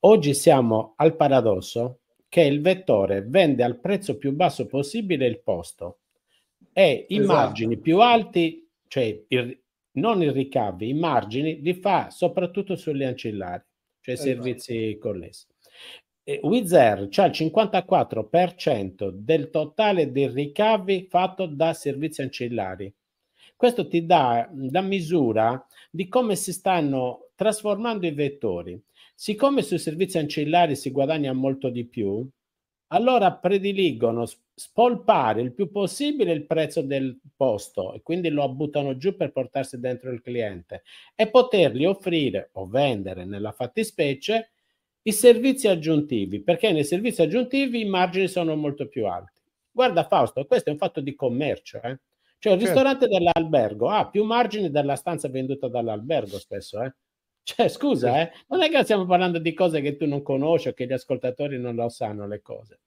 Oggi siamo al paradosso che il vettore vende al prezzo più basso possibile il posto e i esatto. margini più alti, cioè il, non i ricavi, i margini li fa soprattutto sulle ancillari, cioè i esatto. servizi connessi. Wizard Air il 54% del totale dei ricavi fatto da servizi ancillari. Questo ti dà la misura di come si stanno trasformando i vettori. Siccome sui servizi ancillari si guadagna molto di più, allora prediligono spolpare il più possibile il prezzo del posto e quindi lo buttano giù per portarsi dentro il cliente e poterli offrire o vendere nella fattispecie i servizi aggiuntivi, perché nei servizi aggiuntivi i margini sono molto più alti. Guarda Fausto, questo è un fatto di commercio, eh? Cioè il certo. ristorante dell'albergo ha più margini della stanza venduta dall'albergo spesso, eh? Cioè, scusa, eh, non è che stiamo parlando di cose che tu non conosci o che gli ascoltatori non lo sanno le cose.